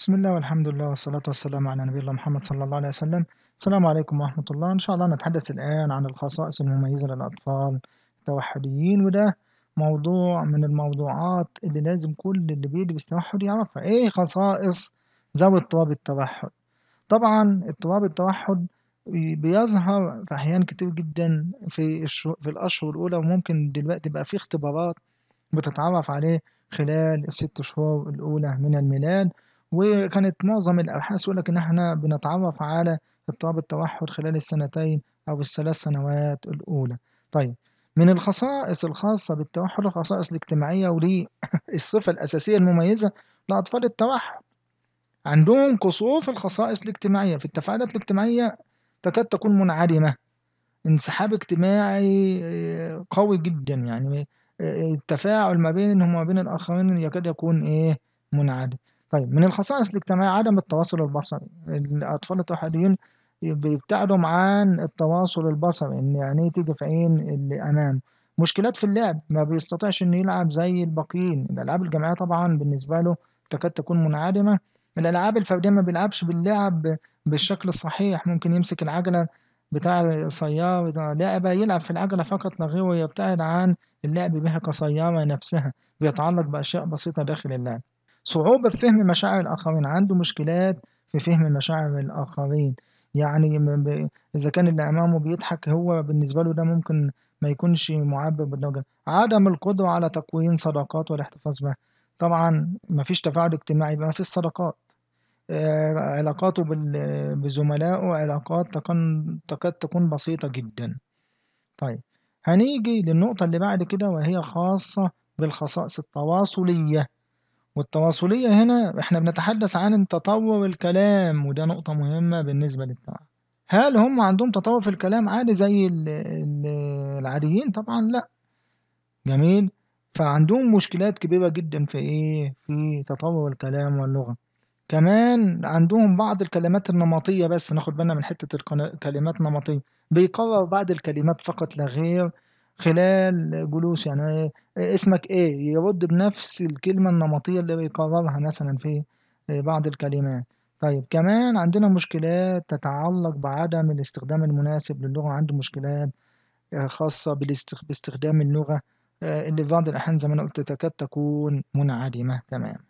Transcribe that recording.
بسم الله والحمد لله والصلاة والسلام على نبي الله محمد صلى الله عليه وسلم السلام عليكم ورحمة الله إن شاء الله نتحدث الآن عن الخصائص المميزة للأطفال التوحديين وده موضوع من الموضوعات اللي لازم كل اللي بيدرس توحد يعرفها إيه خصائص ذوي اضطراب التوحد طبعا اضطراب التوحد بيظهر في أحيان كتير جدا في في الأشهر الأولى وممكن دلوقتي بقى في اختبارات بتتعرف عليه خلال الست شهور الأولى من الميلاد وكانت معظم الأبحاث ولكن لك إن إحنا بنتعرف على اضطراب التوحد خلال السنتين أو الثلاث سنوات الأولى. طيب من الخصائص الخاصة بالتوحد الخصائص الاجتماعية ودي الصفة الأساسية المميزة لأطفال التوحد عندهم قصور في الخصائص الاجتماعية في التفاعلات الاجتماعية تكاد تكون منعدمة انسحاب اجتماعي آه، قوي جدا يعني آه، آه، التفاعل ما بينهم وما بين الآخرين يكاد يكون إيه منعدم طيب من الخصائص الاجتماعية عدم التواصل البصري الأطفال التوحديين بيبتعدوا عن التواصل البصري إن يعني تيجي في عين اللي أمام مشكلات في اللعب ما بيستطيعش إنه يلعب زي الباقيين الألعاب الجماعية طبعا بالنسبة له تكاد تكون منعدمة الألعاب الفردية ما بيلعبش باللعب بالشكل الصحيح ممكن يمسك العجلة بتاع سيارة لعبة يلعب في العجلة فقط لا غير ويبتعد عن اللعب بها كسيارة نفسها بيتعلق بأشياء بسيطة داخل اللعب صعوبة في فهم مشاعر الآخرين عنده مشكلات في فهم مشاعر الآخرين يعني إذا كان اللي أمامه بيضحك هو بالنسبة له ده ممكن ما يكونش معبر بالدرجة عدم القدرة على تكوين صداقات والاحتفاظ بها طبعا مفيش تفاعل اجتماعي يبقى مفيش صداقات آه، علاقاته بزملائه علاقات تكن... تكاد تكون بسيطة جدا طيب هنيجي للنقطة اللي بعد كده وهي خاصة بالخصائص التواصلية والتواصلية هنا احنا بنتحدث عن تطور الكلام وده نقطة مهمة بالنسبة للتعلم هل هم عندهم تطور في الكلام عادي زي ال ال العاديين طبعا لا جميل فعندهم مشكلات كبيرة جدا في ايه في تطور الكلام واللغة كمان عندهم بعض الكلمات النمطية بس ناخد بالنا من حتة الكلمات النمطية بيكرر بعض الكلمات فقط لا غير خلال جلوس يعني اسمك ايه يرد بنفس الكلمة النمطية اللي بيكررها مثلا في آه، بعض الكلمات طيب كمان عندنا مشكلات تتعلق بعدم الاستخدام المناسب للغة عنده مشكلات آه، خاصة باستخدام اللغة آه، اللي في بعض الأحيان زي ما أنا قلت تكاد تكون منعدمة تمام